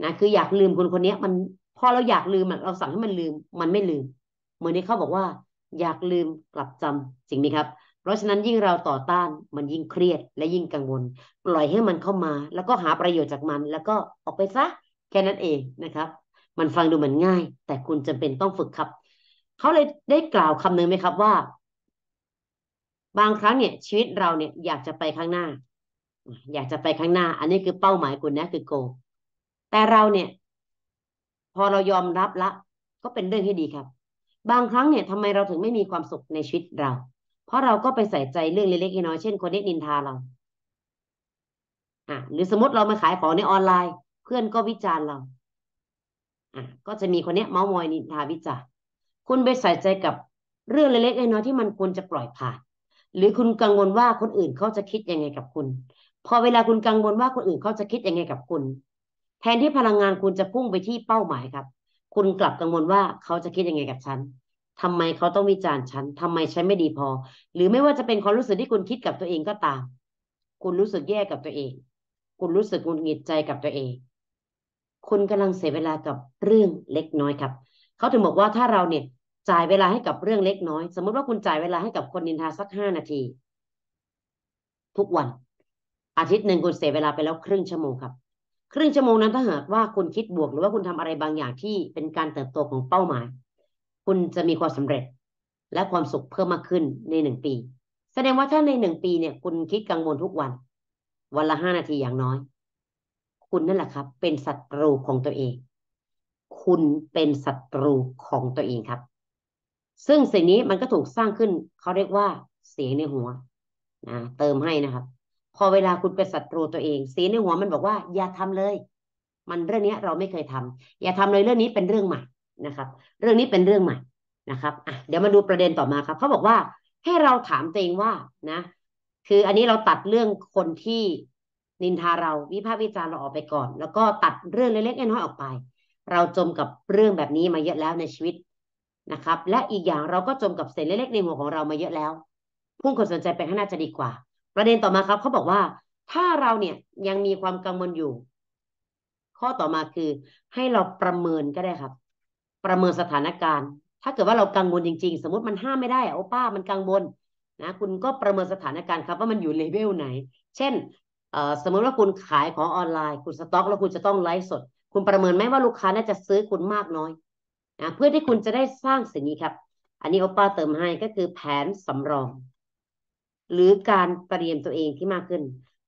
A: นะคืออยากลืมคนคนนี้มันพอเราอยากลืมเราสั่งให้มันลืม มันไม่ลืมเหมือนที่เขาบอกว่า อยากลืมกลับจำจริงไหมครับเพราะฉะนั้นยิ่งเราต่อต้านมันยิ่งเครียดและยิ่งกังวล ปล่อยให้มันเข้ามาแล้วก็หาประโยชน์จากมันแล้วก็ออกไปซะแค่นั้นเองนะครับ มันฟังดูเหมือนง่ายแต่คุณจำเป็นต้องฝึกครับ เขาเลยได้กล่าวคำนึงไหมครับว่า บางครั้งเนี่ยชีวิตเราเนี่ยอยากจะไปข้างหน้า อยากจะไปข้างหน้าอันนี้คือเป้าหมายคุณนะคือโก แต่เราเนี่ย พอเรายอมรับละ ก็เป็นเรื่องที่ดีครับ บางครั้งเนี่ยทำไมเราถึงไม่มีความสุขในชีวิตเราเพราะเราก็ไปใส่ใจเรื่องเล็กๆ น้อยๆเช่น คนนี้นินทาเราอ่ะหรือสมมติเรามาขายของในออนไลน์ เพื่อนก็วิจารณ์เราอ่ะก็จะมีคนนี้เมาส์มอยนินทาวิจารณ์คุณไปใส่ใจกับเรื่องเล็กๆ น้อยๆที่มันควรจะปล่อยผ่าน หรือคุณกังวลว่าคนอื่นเขาจะคิดยังไงกับคุณ พอเวลาคุณกังวลว่าคนอื่นเขาจะคิดยังไงกับคุณ แทนที่พลังงานคุณจะพุ่งไปที่เป้าหมายครับ คุณกลับกังวลว่าเขาจะคิดยังไงกับฉันทำไมเขาต้องวิจารณ์ฉันทำไมฉันไม่ดีพอ หรือไม่ว่าจะเป็นความรู้สึกที่คุณคิดกับตัวเองก็ตาม คุณรู้สึกแย่กับตัวเอง คุณรู้สึกหงุดหงิดใจกับตัวเอง คุณกำลังเสียเวลากับเรื่องเล็กน้อยครับเขาถึงบอกว่าถ้าเราเนี่ยจ่ายเวลาให้กับเรื่องเล็กน้อย สมมุติว่าคุณจ่ายเวลาให้กับคนนินทาสักห้านาที ทุกวัน อาทิตย์หนึ่งคุณเสียเวลาไปแล้วครึ่งชั่วโมงครับ ครึ่งชั่วโมงนั้นถ้าหากว่าคุณคิดบวก หรือว่าคุณทำอะไรบางอย่างที่เป็นการเติบโตของเป้าหมายคุณจะมีความสำเร็จและความสุขเพิ่มมากขึ้นในหนึ่งปี แสดงว่าถ้าในหนึ่งปีเนี่ย คุณคิดกังวลทุกวัน วันละห้านาทีอย่างน้อย คุณนั่นแหละครับ เป็นศัตรูของตัวเอง คุณเป็นศัตรูของตัวเองครับ ซึ่งสิ่งนี้มันก็ถูกสร้างขึ้นเขาเรียกว่าเสียงในหัวนะเติมให้นะครับ พอเวลาคุณเป็นศัตรูตัวเอง เสียงในหัวมันบอกว่าอย่าทำเลย มันเรื่องนี้เราไม่เคยทำ อย่าทำเลยเรื่องนี้เป็นเรื่องใหม่นะครับเรื่องนี้เป็นเรื่องใหม่นะครับอ่ะเดี๋ยวมาดูประเด็นต่อมาครับเขาบอกว่าให้เราถามตัวเองว่านะ คืออันนี้เราตัดเรื่องคนที่นินทาเราวิพากษ์วิจารณ์เราออกไปก่อน แล้วก็ตัดเรื่องเล็กๆน้อยๆออกไป เราจมกับเรื่องแบบนี้มาเยอะแล้วในชีวิตนะครับ และอีกอย่างเราก็จมกับเศษเล็กๆในหัวของเรามาเยอะแล้ว พุ่งคนสนใจไปข้างหน้าจะดีกว่า ประเด็นต่อมาครับเขาบอกว่าถ้าเราเนี่ยยังมีความกังวลอยู่ ข้อต่อมาคือให้เราประเมินก็ได้ครับประเมินสถานการณ์ ถ้าเกิดว่าเรากังวลจริง ๆ สมมติมันห้ามไม่ได้โอป้ามันกังวลนะคุณก็ประเมินสถานการณ์ครับว่ามันอยู่เลเวลไหน เช่นสมมติว่าคุณขายของออนไลน์ คุณสต็อกแล้วคุณจะต้องไลฟ์สด คุณประเมินไหมว่าลูกค้าน่าจะซื้อคุณมากน้อยนะเพื่อที่คุณจะได้สร้างสิ่งนี้ครับ อันนี้โอป้าเติมให้ก็คือแผนสำรอง หรือการเตรียมตัวเองที่มากขึ้น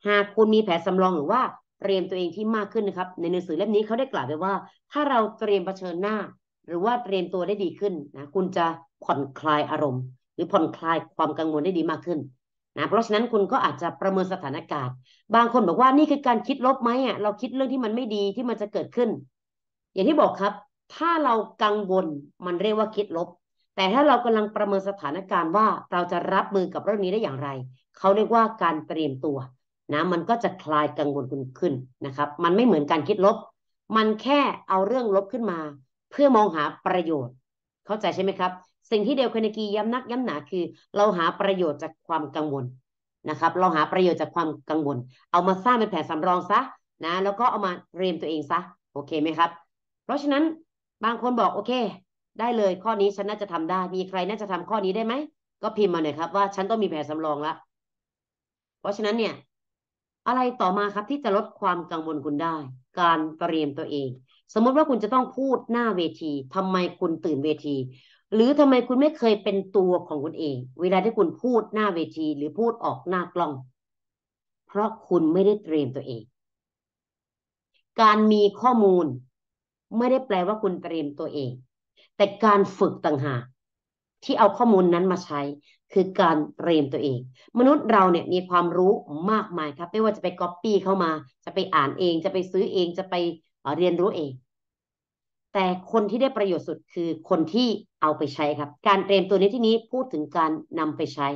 A: หากคุณมีแผนสำรองหรือว่าเตรียมตัวเองที่มากขึ้นนะครับในหนังสือเล่มนี้เขาได้กล่าวไว้ว่าถ้าเราเตรียมเผชิญหน้าหรือว่าเตรียมตัวได้ดีขึ้นนะคุณจะผ่อนคลายอารมณ์ หรือผ่อนคลายความกังวลได้ดีมากขึ้นนะเพราะฉะนั้นคุณก็อาจจะประเมินสถานการณ์บางคนบอกว่านี่คือการคิดลบไหมอ่ะเราคิดเรื่องที่มันไม่ดีที่มันจะเกิดขึ้น อย่างที่บอกครับ ถ้าเรากังวลมันเรียกว่าคิดลบ แต่ถ้าเรากำลังประเมินสถานการณ์ว่าเราจะรับมือกับเรื่องนี้ได้อย่างไรเขาเรียกว่าการเตรียมตัว นะ มันก็จะคลายกังวลคุณขึ้นนะครับ มันไม่เหมือนการคิดลบ มันแค่เอาเรื่องลบขึ้นมาเพื่อมองหาประโยชน์ เข้าใจใช่ไหมครับ สิ่งที่เดลคานกีย้ำนักย้ำหนาคือ เราหาประโยชน์จากความกังวลนะครับ เราหาประโยชน์จากความกังวล เอามาสร้างเป็นแผนสำรองซะ นะ แล้วก็เอามาเตรียมตัวเองซะโอเคไหมครับ เพราะฉะนั้นบางคนบอกโอเค ได้เลยข้อนี้ฉันน่าจะทำได้ มีใคร น่าจะทำข้อนี้ได้ไหมก็พิมพ์มาหน่อยครับว่า ฉันต้องมีแผนสำรองละเพราะฉะนั้นเนี่ย อะไรต่อมาครับที่จะลดความกังวลคุณได้ การเตรียมตัวเองสมมติว่าคุณจะต้องพูดหน้าเวทีทำไมคุณตื่นเวที หรือทำไมคุณไม่เคยเป็นตัวของคุณเอง เวลาที่คุณพูดหน้าเวทีหรือพูดออกหน้ากล้อง เพราะคุณไม่ได้เตรียมตัวเอง การมีข้อมูลไม่ได้แปลว่าคุณเตรียมตัวเอง แต่การฝึกต่างหากที่เอาข้อมูลนั้นมาใช้ คือการเตรียมตัวเอง มนุษย์เราเนี่ยมีความรู้มากมายครับไม่ว่าจะไปก๊อปปี้เข้ามา จะไปอ่านเองจะไปซื้อเองจะไปเรียนรู้เอง แต่คนที่ได้ประโยชน์สุดคือคนที่เอาไปใช้ครับ การเตรียมตัวในที่นี้พูดถึงการนำไปใช้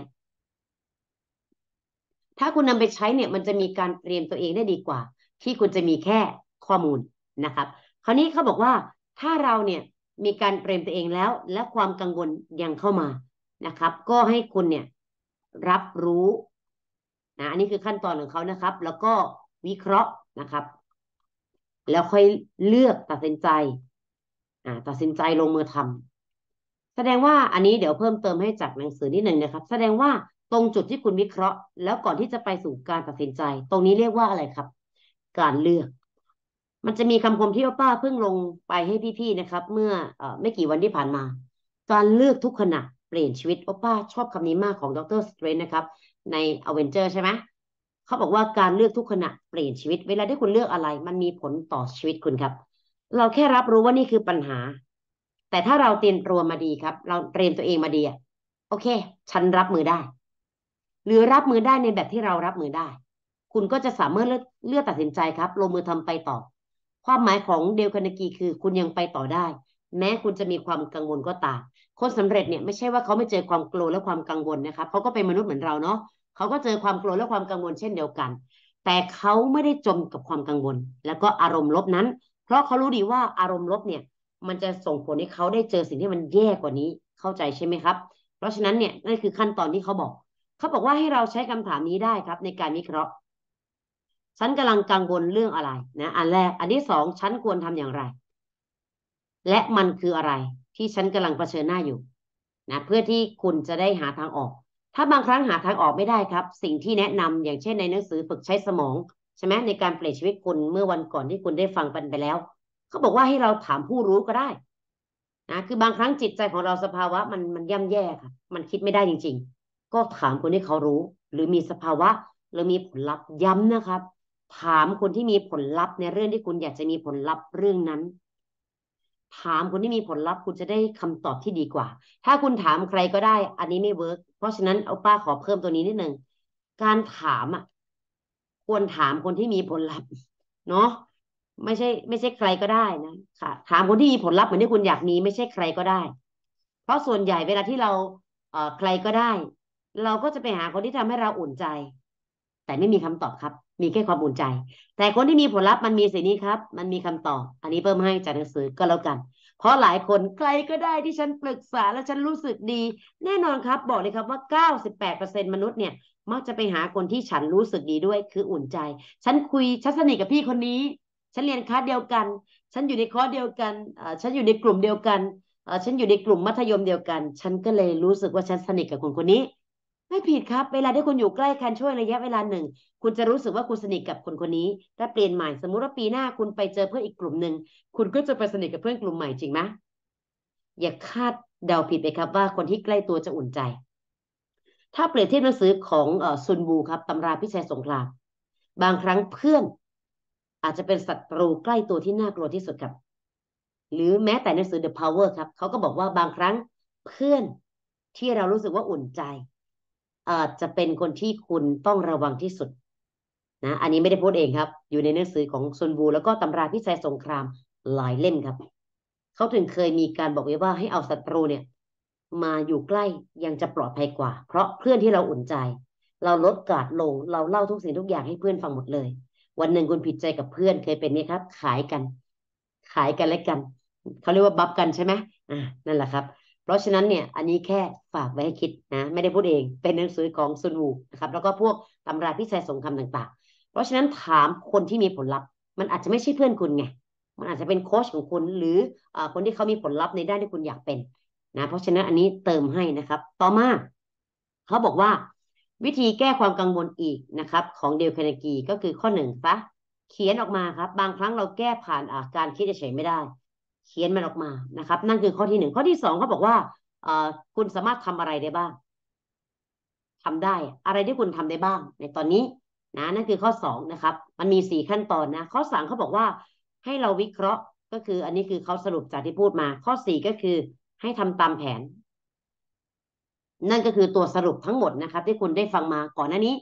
A: ถ้าคุณนำไปใช้เนี่ยมันจะมีการเตรียมตัวเองได้ดีกว่า ที่คุณจะมีแค่ข้อมูลนะครับ คราวนี้เขาบอกว่าถ้าเราเนี่ยมีการเตรียมตัวเองแล้ว และความกังวลยังเข้ามานะครับ ก็ให้คุณเนี่ยรับรู้นะอันนี้คือขั้นตอนของเขานะครับ แล้วก็วิเคราะห์นะครับแล้วค่อยเลือกตัดสินใจอ่าตัดสินใจลงมือทำ แสดงว่าอันนี้เดี๋ยวเพิ่มเติมให้จากหนังสือนิดหนึ่งนะครับ แสดงว่าตรงจุดที่คุณวิเคราะห์แล้วก่อนที่จะไปสู่การตัดสินใจ ตรงนี้เรียกว่าอะไรครับ การเลือก มันจะมีคำคมที่ป้าเพิ่งลงไปให้พี่ๆนะครับเมื่ออไม่กี่วันที่ผ่านมา การเลือกทุกขณะเปลี่ยนชีวิตโอป้าชอบคำนี้มากของดรสเตรนนะครับ ในอเวนเจอร์ใช่ไหมเขาบอกว่าการเลือกทุกขณะเปลี่ยนชีวิต เวลาที่คุณเลือกอะไร มันมีผลต่อชีวิตคุณครับ เราแค่รับรู้ว่านี่คือปัญหา แต่ถ้าเราเตรียมตัวมาดีครับ เราเตรียมตัวเองมาดีอะโอเค ฉันรับมือได้หรือรับมือได้ในแบบที่เรารับมือได้ คุณก็จะสามารถเลือกเลือกตัดสินใจครับลงมือทำไปต่อ ความหมายของเดลคานากีคือคุณยังไปต่อได้แม้คุณจะมีความกังวลก็ตาม คนสำเร็จเนี่ย ไม่ใช่ว่าเขาไม่เจอความกลัวและความกังวลนะครับเขาก็เป็นมนุษย์เหมือนเราเนาะเขาก็เจอความกลัวและความกังวลเช่นเดียวกัน แต่เขาไม่ได้จมกับความกังวล แล้วก็อารมณ์ลบนั้น เพราะเขารู้ดีว่าอารมณ์ลบเนี่ย มันจะส่งผลให้เขาได้เจอสิ่งที่มันแย่กว่านี้ เข้าใจใช่ไหมครับ เพราะฉะนั้นเนี่ยนั่นคือขั้นตอนที่เขาบอก เขาบอกว่าให้เราใช้คำถามนี้ได้ครับ ในการวิเคราะห์ฉันกำลังกังวลเรื่องอะไรนะ อันแรกอันที่สองฉันควรทำอย่างไร และมันคืออะไร ที่ฉันกำลังเผชิญหน้าอยู่นะเพื่อที่คุณจะได้หาทางออกถ้าบางครั้งหาทางออกไม่ได้ครับ สิ่งที่แนะนำอย่างเช่นในหนังสือฝึกใช้สมองใช่ไหมในการเปลี่ยนชีวิตคุณเมื่อวันก่อนที่คุณได้ฟังไปแล้วเขาบอกว่าให้เราถามผู้รู้ก็ได้นะคือบางครั้งจิตใจของเราสภาวะมันมันย่ำแย่ค่ะ มันคิดไม่ได้จริงๆ ก็ถามคนที่เขารู้หรือมีสภาวะ หรือมีผลลัพธ์ย้ำนะครับ ถามคนที่มีผลลัพธ์ ในเรื่องที่คุณอยากจะมีผลลัพธ์เรื่องนั้นถามคนที่มีผลลัพธ์คุณจะได้คำตอบที่ดีกว่า ถ้าคุณถามใครก็ได้ อันนี้ไม่เวิร์กเพราะฉะนั้นเอาป้าขอเพิ่มตัวนี้นิดหนึ่งการถามอ่ะควรถามคนที่มีผลลัพธ์เนาะไม่ใช่ ไม่ใช่ใครก็ได้นะค่ะถามคนที่มีผลลัพธ์เหมือนที่คุณอยากมีไม่ใช่ใครก็ได้ เพราะส่วนใหญ่เวลาที่เราเอ่อใครก็ได้ เราก็จะไปหาคนที่ทำให้เราอุ่นใจ แต่ไม่มีคำตอบครับมีแค่ความอุ่นใจแต่คนที่มีผลลัพธ์มันมีสิ่งนี้ครับ มันมีคำตอบอันนี้เพิ่มให้จากหนังสือก็แล้วกันเพราะหลายคนใครก็ได้ที่ฉันปรึกษาและฉันรู้สึกดี แน่นอนครับบอกเลยครับว่า 98%มนุษย์เนี่ยมักจะไปหาคนที่ฉันรู้สึกดีด้วยคืออุ่นใจ ฉันคุยฉันสนิทกับพี่คนนี้ ฉันเรียนคลาสเดียวกัน ฉันอยู่ในคอร์สเดียวกันฉันอยู่ในกลุ่มเดียวกันฉันอยู่ในกลุ่มมัธยมเดียวกัน ฉันก็เลยรู้สึกว่าฉันสนิทกับคนคนนี้ไม่ผิดครับ เวลาที่คุณอยู่ใกล้กันช่วยระยะเวลาหนึ่ง คุณจะรู้สึกว่าคุณสนิทกับคนคนนี้ ถ้าเปลี่ยนใหม่สมมุติว่าปีหน้าคุณไปเจอเพื่อนอีกกลุ่มหนึ่ง คุณก็จะไปสนิทกับเพื่อนกลุ่มใหม่จริงไหม อย่าคาดเดาผิดไปครับว่าคนที่ใกล้ตัวจะอุ่นใจ ถ้าเปรียบเทียบหนังสือของซุนบูครับตำราพิชัยสงคราม บางครั้งเพื่อน อาจจะเป็นศัตรูใกล้ตัวที่น่ากลัวที่สุดครับ หรือแม้แต่หนังสือ The Power ครับ เขาก็บอกว่าบางครั้งเพื่อนที่เรารู้สึกว่าอุ่นใจอาจจะเป็นคนที่คุณต้องระวังที่สุด นะอันนี้ไม่ได้พูดเองครับ อยู่ในหนังสือของซุนบู แล้วก็ตำราพิชัยสงคราม หลายเล่มครับเขาถึงเคยมีการบอกไว้ว่าให้เอาศัตรูเนี่ย มาอยู่ใกล้ยังจะปลอดภัยกว่า เพราะเพื่อนที่เราอุ่นใจ เราลดกาดลงเราเล่าทุกสิ่งทุกอย่างให้เพื่อนฟังหมดเลย วันหนึ่งคุณผิดใจกับเพื่อนเคยเป็นไหมครับ ขายกัน ขายกันและกันเขาเรียกว่าบับกันใช่ไหมอ่านั่นแหละครับราะฉะนั้นเนี่ยอันนี้แค่ฝากไว้ให้คิดนะไม่ได้พูดเองเป็นหนังสือของซุนวูนะครับแล้วก็พวกตำราพิชัยสงครามต่าง ๆ เพราะฉะนั้นถามคนที่มีผลลัพธ์ มันอาจจะไม่ใช่เพื่อนคุณไงมันอาจจะเป็นโค้ชของคุณ หรืออคนที่เขามีผลลัพธ์ในด้านที่คุณอยากเป็น นะ เพราะฉะนั้นอันนี้เติมให้นะครับ ต่อมา เขาบอกว่า วิธีแก้ความกังวลอีกนะครับ ของเดลคานากีก็คือข้อหนึ่งซะเขียนออกมาครับ บางครั้งเราแก้ผ่านอาการคิดเฉยไม่ได้เขียนมันออกมา นะครับ นั่นคือข้อที่หนึ่งข้อที่สองเขาบอกว่าเอ่อคุณสามารถทำอะไรได้บ้าง ทำได้ อะไรที่คุณทำได้บ้าง ในตอนนี้ นะนั่นคือข้อสองนะครับ มันมีสี่ขั้นตอนนะ ข้อสามเขาบอกว่า ให้เราวิเคราะห์ ก็คือ อันนี้คือเขาสรุปจากที่พูดมา ข้อสี่ก็คือ ให้ทำตามแผน นั่นก็คือตัวสรุปทั้งหมดนะครับ ที่คุณได้ฟังมา ก่อนหน้านี้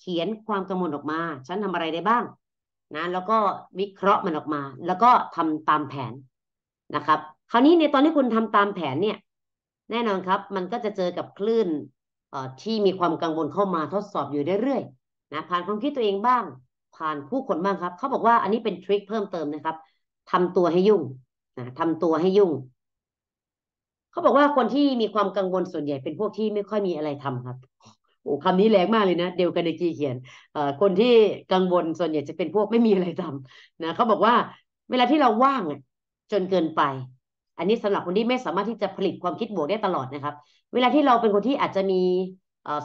A: เขียนความกังวลออกมา ฉันทำอะไรได้บ้าง นะ แล้วก็วิเคราะห์มันออกมา แล้วก็ทำตามแผนนะครับคราวนี้ในตอนที่คุณทำตามแผนเนี่ย แน่นอนครับ มันก็จะเจอกับคลื่นที่มีความกังวลเข้ามาทดสอบอยู่เรื่อยๆนะผ่านความคิดตัวเองบ้าง ผ่านผู้คนบ้างครับ เขาบอกว่าอันนี้เป็นทริคเพิ่มเติมนะครับทำตัวให้ยุ่งนะทำตัวให้ยุ่ง เขาบอกว่าคนที่มีความกังวลส่วนใหญ่เป็นพวกที่ไม่ค่อยมีอะไรทำครับโอ้คำนี้แรงมากเลยนะเดวกาในกีเขียนคนที่กังวลส่วนใหญ่จะเป็นพวกไม่มีอะไรทำนะเขาบอกว่าเวลาที่เราว่างจนเกินไป อันนี้สำหรับคนที่ไม่สามารถที่จะผลิตความคิดบวกได้ตลอดนะครับ เวลาที่เราเป็นคนที่อาจจะมี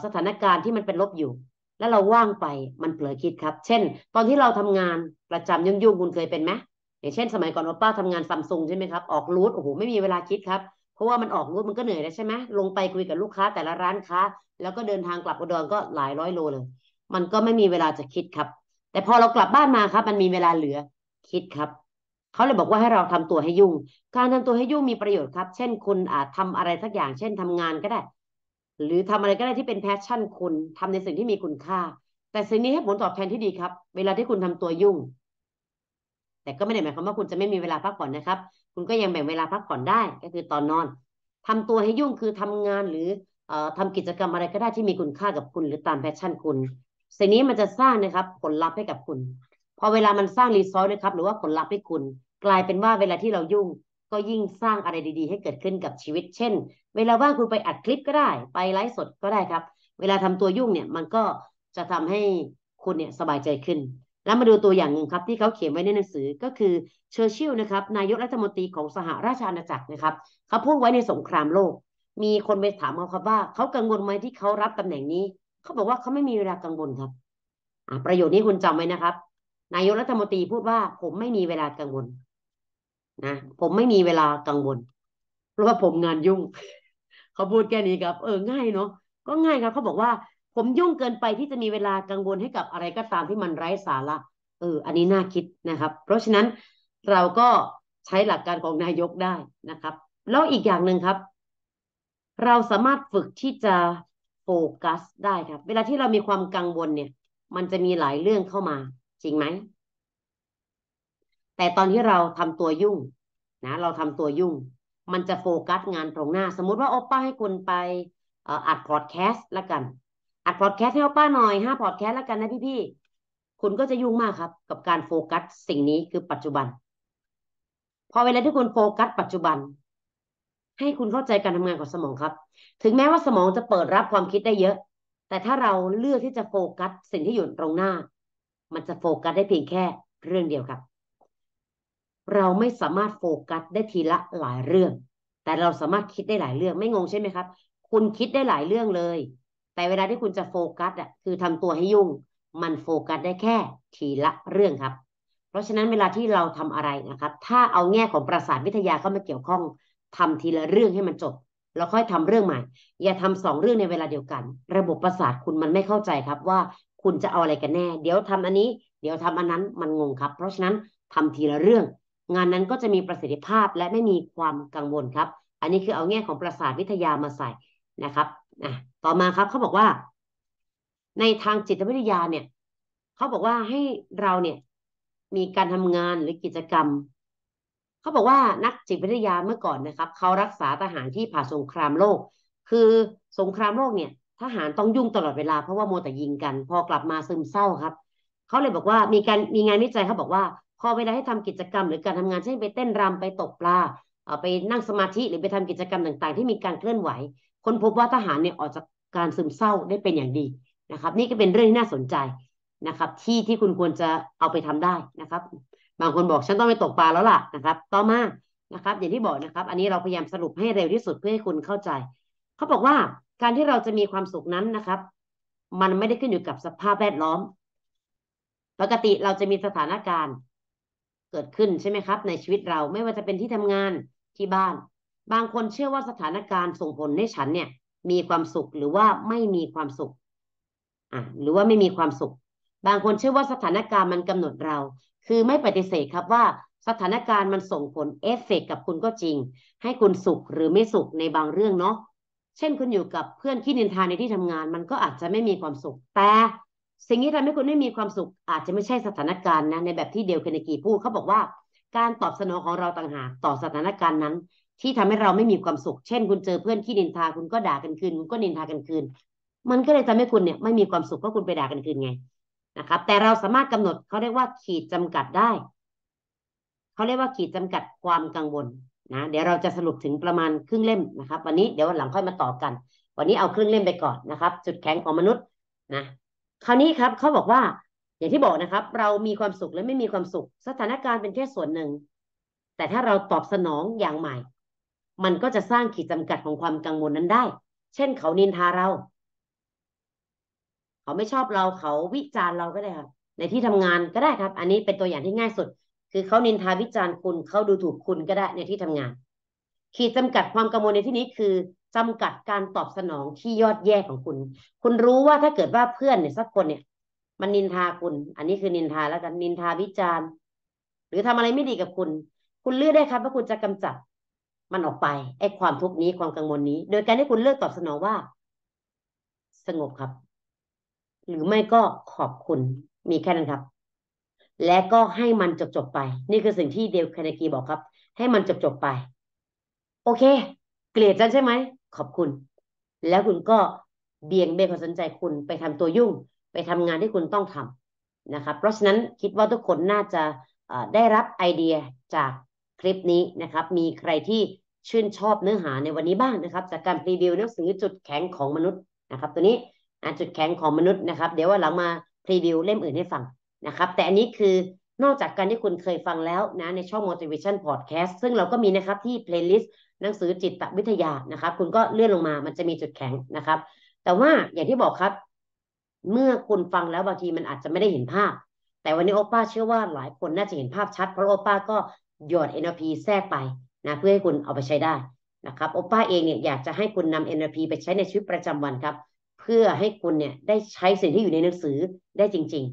A: สถานการณ์ที่มันเป็นลบอยู่ แล้วเราว่างไปมันเผลอคิดครับ เช่น ตอนที่เราทำงานประจำยุ่งๆคุณเคยเป็นไหมอย่างเช่น สมัยก่อนป้าทำงานซัมซุงใช่ไหมครับ ออกรูท โอ้โห ไม่มีเวลาคิดครับ เพราะว่ามันออกรูทมันก็เหนื่อยแล้วใช่ไหมลงไปคุยกับลูกค้าแต่ละร้านค้า แล้วก็เดินทางกลับอุดรก็หลายร้อยโลเลย มันก็ไม่มีเวลาจะคิดครับ แต่พอเรากลับบ้านมาครับ มันมีเวลาเหลือคิดครับเขาเลยบอกว่าให้เราทำตัวให้ยุ่ง การทำตัวให้ยุ่งมีประโยชน์ครับ เช่นคุณอาจทำอะไรสักอย่าง เช่นทำงานก็ได้ หรือทำอะไรก็ได้ที่เป็นแพชชั่นคุณทำในสิ่งที่มีคุณค่า แต่สิ่งนี้ให้ผลตอบแทนที่ดีครับ เวลาที่คุณทำตัวยุ่ง แต่ก็ไม่ได้หมายความว่าคุณจะไม่มีเวลาพักผ่อนนะครับ คุณก็ยังแบ่งเวลาพักผ่อนได้ ก็คือตอนนอน ทำตัวให้ยุ่งคือทำงานหรืออทำกิจกรรมอะไรก็ได้ที่มีคุณค่ากับคุณ หรือตามแพชชั่นคุณ สิ่งนี้มันจะสร้างนะครับ ผลลัพธ์ให้กับคุณพอเวลามันสร้างรีซอสนะครับ หรือว่าผลลัพธ์ให้คุณ กลายเป็นว่าเวลาที่เรายุ่งก็ยิ่งสร้างอะไรดีๆ ให้เกิดขึ้นกับชีวิต เช่น เวลาว่างคุณไปอัดคลิปก็ได้ ไปไลฟ์สดก็ได้ครับ เวลาทำตัวยุ่งเนี่ย มันก็จะทำให้คุณเนี่ยสบายใจขึ้น แล้วมาดูตัวอย่างหนึ่งครับที่เขาเขียนไว้ในหนังสือก็คือเชอร์ชิลนะครับ นายกรัฐมนตรีของสหราชอาณาจักรนะครับเขาพูดไว้ในสงครามโลก มีคนไปถามเขาครับว่าเขากังวลไหมที่เขารับตำแหน่งนี้เขาบอกว่าเขาไม่มีเวลากังวลครับประโยชน์นี้คุณจำไว้นะครับนายกรัฐมนตรีพูดว่าผมไม่มีเวลากังวลนะผมไม่มีเวลากังวล เพราะว่าผมงานยุ่งเขาพูดแค่นี้ครับ เออง่ายเนาะก็ง่ายครับเขาบอกว่า ผมยุ่งเกินไปที่จะมีเวลากังวลให้กับอะไรก็ตามที่มันไร้สาระเออ อันนี้น่าคิดนะครับ เพราะฉะนั้นเราก็ใช้หลักการของนายกได้นะครับแล้วอีกอย่างหนึ่งครับ เราสามารถฝึกที่จะโฟกัสได้ครับ เวลาที่เรามีความกังวลเนี่ย มันจะมีหลายเรื่องเข้ามาจริงไหม แต่ตอนที่เราทำตัวยุ่ง นะ เราทำตัวยุ่ง มันจะโฟกัสงานตรงหน้าสมมุติว่าโอป้าให้คุณไปอัดพอดแคสต์ละกันอัดพอดแคสต์ให้โอป้าหน่อยห้าพอดแคสต์ละกันนะพี่ๆคุณก็จะยุ่งมากครับ กับการโฟกัสสิ่งนี้คือปัจจุบัน พอเวลาที่คุณโฟกัสปัจจุบัน ให้คุณเข้าใจการทำงานของสมองครับ ถึงแม้ว่าสมองจะเปิดรับความคิดได้เยอะ แต่ถ้าเราเลือกที่จะโฟกัสสิ่งที่อยู่ตรงหน้ามันจะโฟกัสได้เพียงแค่เรื่องเดียวครับ เราไม่สามารถโฟกัสได้ทีละหลายเรื่อง แต่เราสามารถคิดได้หลายเรื่องไม่งงใช่ไหมครับ คุณคิดได้หลายเรื่องเลย แต่เวลาที่คุณจะโฟกัสอ่ะคือทำตัวให้ยุ่ง มันโฟกัสได้แค่ ทีละเรื่องครับ เพราะฉะนั้นเวลาที่เราทำอะไรนะครับ ถ้าเอาแง่ของประสาทวิทยาเข้ามาเกี่ยวข้อง ทำทีละเรื่องให้มันจบแล้วค่อยทำเรื่องใหม่ อย่าทำสองเรื่องในเวลาเดียวกัน ระบบประสาทคุณมันไม่เข้าใจครับว่าคุณจะเอาอะไรกันแน่ เดี๋ยวทำอันนี้ เดี๋ยวทำอันนั้นมันงงครับ เพราะฉะนั้นทำทีละเรื่อง งานนั้นก็จะมีประสิทธิภาพและไม่มีความกังวลครับอันนี้คือเอาแง่ของประสาทวิทยามาใส่ นะครับอ่ะ ต่อมาครับ เขาบอกว่า ในทางจิตวิทยาเนี่ยเขาบอกว่าให้เราเนี่ยมีการทำงานหรือกิจกรรม เขาบอกว่านักจิตวิทยาเมื่อก่อนนะครับเขารักษาทหารที่ผ่าสงครามโลก คือสงครามโลกเนี่ยทหารต้องยุ่งตลอดเวลาเพราะว่าโมแต่ยิงกัน พอกลับมาซึมเศร้าครับเขาเลยบอกว่ามีการมีงานวิจัยเขาบอกว่าพอเวลาให้ทำกิจกรรม หรือการทำงานเช่นไปเต้นรำไปตกปลาไปนั่งสมาธิ หรือไปทำกิจกรรมต่างๆ ที่มีการเคลื่อนไหว คนพบว่าทหารเนี่ยออกจากการซึมเศร้าได้เป็นอย่างดีนะครับนี่ก็เป็นเรื่องที่น่าสนใจนะครับ ที่ที่คุณควรจะเอาไปทำได้นะครับ บางคนบอกฉันต้องไปตกปลาแล้วล่ะนะครับ ต่อมานะครับอย่างที่บอกนะครับ อันนี้เราพยายามสรุปให้เร็วที่สุดเพื่อให้คุณเข้าใจเขาบอกว่าการที่เราจะมีความสุขนั้นนะครับ มันไม่ได้ขึ้นอยู่กับสภาพแวดล้อม ปกติเราจะมีสถานการณ์ เกิดขึ้นใช่ไหมครับ ในชีวิตเราไม่ว่าจะเป็นที่ทำงานที่บ้านบางคนเชื่อว่าสถานการณ์ส่งผลให้ฉันเนี่ย มีความสุขหรือว่าไม่มีความสุขอ่ะหรือว่าไม่มีความสุข บางคนเชื่อว่าสถานการณ์มันกำหนดเรา คือไม่ปฏิเสธครับว่าสถานการณ์มันส่งผลเอฟเฟกกับคุณก็จริง ให้คุณสุขหรือไม่สุขในบางเรื่องเนาะเช่นคุณอยู่กับเพื่อนขี้นินทาในที่ทำงาน มันก็อาจจะไม่มีความสุข แต่สิ่งที่ทำให้คุณไม่มีความสุข อาจจะไม่ใช่สถานการณ์นะในแบบที่เดลเคนกีพูดเขาบอกว่า การตอบสนองของเราต่างหากต่อสถานการณ์นั้น ที่ทำให้เราไม่มีความสุข เช่น คุณเจอเพื่อนขี้นินทาคุณก็ด่ากันคืนคุณก็นินทากันคืน มันก็เลยทำให้คุณเนี่ยไม่มีความสุขเพราะคุณไปด่ากันคืนไงนะครับ แต่เราสามารถกำหนดเขาเรียกว่าขีดจำกัดได้เขาเรียกว่าขีดจำกัดความกังวลนะเดี๋ยวเราจะสรุปถึงประมาณครึ่งเล่มนะครับวันนี้เดี๋ยววันหลังค่อยมาต่อกัน วันนี้เอาครึ่งเล่มไปก่อนนะครับจุดแข็งของมนุษย์นะคราวนี้ครับเขาบอกว่า อย่างที่บอกนะครับ เรามีความสุขและไม่มีความสุข สถานการณ์เป็นแค่ส่วนหนึ่ง แต่ถ้าเราตอบสนองอย่างใหม่ มันก็จะสร้างขีดจำกัดของความกังวลนั้นได้ เช่น เขานินทาเรา เขาไม่ชอบเราเขาวิจารณ์เราก็ได้ครับ ในที่ทำงานก็ได้ครับ อันนี้เป็นตัวอย่างที่ง่ายสุดคือเขานินทาวิจารณ์คุณเขาดูถูกคุณก็ได้ในที่ทำงาน ขีดจำกัดความกังวลในที่นี้คือ จำกัดการตอบสนองที่ยอดแย่ของคุณ คุณรู้ว่าถ้าเกิดว่าเพื่อนเนี่ยสักคนเนี่ย มันนินทาคุณ อันนี้คือนินทาแล้วกันนินทาวิจารณ์ หรือทำอะไรไม่ดีกับคุณ คุณเลือกได้ครับ ว่าคุณจะกำจัด มันออกไปไอ้ความทุกข์นี้ความกังวลนี้ โดยการที่คุณเลือกตอบสนองว่า สงบครับ หรือไม่ก็ขอบคุณมีแค่นั้นครับและก็ให้มันจบจบไป นี่คือสิ่งที่เดวคานากีบอกครับ ให้มันจบจบไป โอเคเกลียดฉันใช่ไหม ขอบคุณ แล้วคุณก็เบี่ยงเบนความสนใจคุณไปทำตัวยุ่งไปทำงานที่คุณต้องทำนะครับ เพราะฉะนั้นคิดว่าทุกคนน่าจะได้รับไอเดียจากคลิปนี้นะครับ มีใครที่ชื่นชอบเนื้อหาในวันนี้บ้างนะครับ จากการรีวิวหนังสือจุดแข็งของมนุษย์นะครับตัวนี้จุดแข็งของมนุษย์นะครับเดี๋ยวว่าหลังมารีวิวเล่มอื่นให้ฟังนะครับแต่อันนี้คือนอกจากการที่คุณเคยฟังแล้วนะในช่อง motivation podcast ซึ่งเราก็มีนะครับที่ playlist หนังสือจิตวิทยานะครับ คุณก็เลื่อนลงมามันจะมีจุดแข็งนะครับ แต่ว่าอย่างที่บอกครับ เมื่อคุณฟังแล้วบางทีมันอาจจะไม่ได้เห็นภาพ แต่วันนี้โอป้าเชื่อว่าหลายคนน่าจะเห็นภาพชัด เพราะโอป้าก็หยอด NLP แทรกไปนะ เพื่อให้คุณเอาไปใช้ได้นะครับโอป้าเองเนี่ยอยากจะให้คุณนำา NLP ไปใช้ในชีวิตประจำวันครับ เพื่อให้คุณเนี่ยได้ใช้สิ่งที่อยู่ในหนังสือได้จริง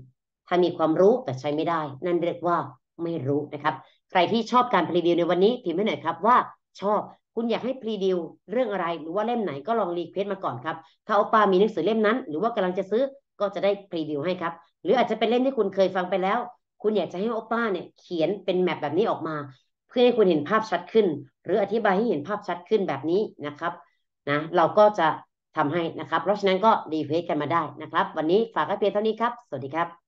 A: ถ้ามีความรู้แต่ใช้ไม่ได้ นั่นเรียกว่าไม่รู้นะครับ ใครที่ชอบการพรีวิวในวันนี้พิมพ์ไห้หน่อยครับว่าชอบคุณอยากให้พรีวิวเรื่องอะไรหรือว่าเล่มไหนก็ลองรีเควสมาก่อนครับถ้าโอปามีหนังสือเล่มนั้นหรือว่ากำลังจะซื้อก็จะได้พรีวิวให้ครับ หรืออาจจะเป็นเล่มที่คุณเคยฟังไปแล้ว คุณอยากจะให้โอป้าเนี่ยเขียนเป็นแมปแบบนี้ออกมาเพื่อให้คุณเห็นภาพชัดขึ้น หรืออธิบายให้เห็นภาพชัดขึ้นแบบนี้นะครับนะเราก็จะทำให้นะครับ เพราะฉะนั้นก็รีเควสกันมาได้นะครับวันนี้ฝากไว้เพียงเท่านี้ครับ สวัสดีครับ